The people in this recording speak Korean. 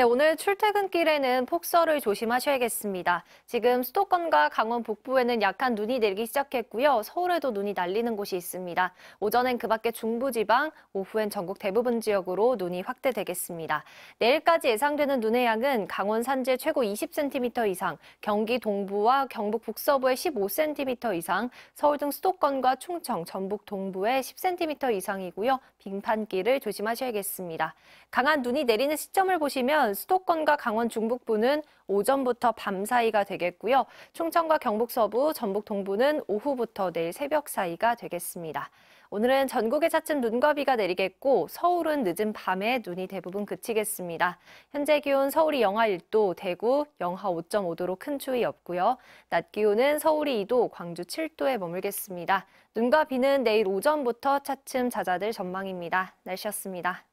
네, 오늘 출퇴근길에는 폭설을 조심하셔야겠습니다. 지금 수도권과 강원 북부에는 약한 눈이 내리기 시작했고요. 서울에도 눈이 날리는 곳이 있습니다. 오전엔 그 밖에 중부지방, 오후엔 전국 대부분 지역으로 눈이 확대되겠습니다. 내일까지 예상되는 눈의 양은 강원 산지 최고 20cm 이상, 경기 동부와 경북 북서부에 15cm 이상, 서울 등 수도권과 충청, 전북 동부에 10cm 이상이고요. 빙판길을 조심하셔야겠습니다. 강한 눈이 내리는 시점을 보시면 보면 수도권과 강원 중북부는 오전부터 밤 사이가 되겠고요. 충청과 경북 서부, 전북 동부는 오후부터 내일 새벽 사이가 되겠습니다. 오늘은 전국에 차츰 눈과 비가 내리겠고 서울은 늦은 밤에 눈이 대부분 그치겠습니다. 현재 기온 서울이 영하 1도, 대구 영하 5.5도로 큰 추위 없고요. 낮 기온은 서울이 2도, 광주 7도에 머물겠습니다. 눈과 비는 내일 오전부터 차츰 잦아들 전망입니다. 날씨였습니다.